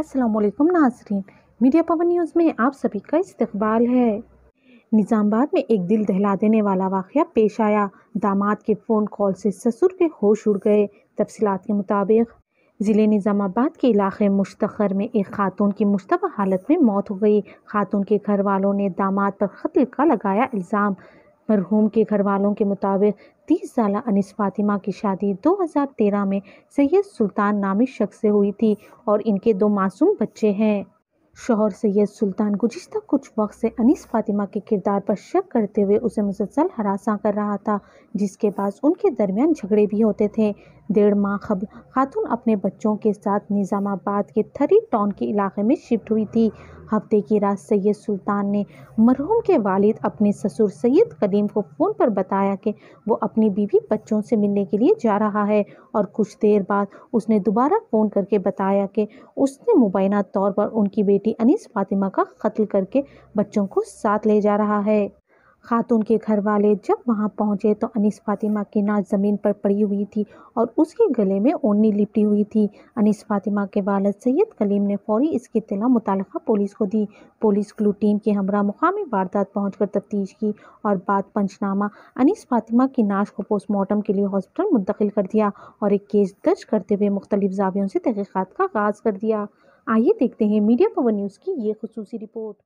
असलकुम नाजरीन मीडिया पवन न्यूज़ में आप सभी का इस्तबाल है निज़ामबाद में एक दिल दहला देने वाला वाक़ पेश आया दामाद के फ़ोन कॉल से ससुर के होश उड़ गए तफसलत के मुताबिक ज़िले निज़ामाबाद के इलाके मुश्तर में एक खातून की मुशतबा हालत में मौत हो गई खातून के घर वालों ने दामाद पर कत्ल का लगाया इल्ज़ाम मरहूम के घर वालों के मुताबिक तीस साल अनिस फातिमा की शादी 2013 में सैयद सुल्तान नामी शख्स से हुई थी और इनके दो मासूम बच्चे हैं शोहर सैयद सुल्तान गुजशत कुछ वक्त से अनिस फातिमा के किरदार पर शक करते हुए उसे मुसलसल हरासा कर रहा था जिसके बाद उनके दरमियान झगड़े भी होते थे डेढ़ माह कबल खातून अपने बच्चों के साथ निज़ामाबाद के थरी टाउन के इलाके में शिफ्ट हुई थी हफ्ते की रात सैयद सुल्तान ने मरहूम के वालिद अपने ससुर सैयद कदीम को फ़ोन पर बताया कि वो अपनी बीवी बच्चों से मिलने के लिए जा रहा है और कुछ देर बाद उसने दोबारा फ़ोन करके बताया कि उसने मुबैना तौर पर उनकी बेटी अनीस फातिमा का कत्ल करके बच्चों को साथ ले जा रहा है खातून के घर वाले जब वहाँ पहुँचे तो अनिस फातिमा की नाच ज़मीन पर पड़ी हुई थी और उसके गले में ओढ़नी लिपटी हुई थी अनिस फातिमा के वालद सैयद कलीम ने फौरी इसकी तला मुतल पुलिस को दी पुलिस क्लू टीम के हमरा मुकामी वारदात पहुँच कर तफ्तीश की और बाद पंचनामा अनिस फातिमा की नाश को पोस्टमार्टम के लिए हॉस्पिटल मुंतकिल कर दिया और एक केस दर्ज करते हुए मुख्तलिफ जावियों से तहकीक़ात का आगाज़ कर दिया आइए देखते हैं मीडिया पवन न्यूज़ की ये खसूसी रिपोर्ट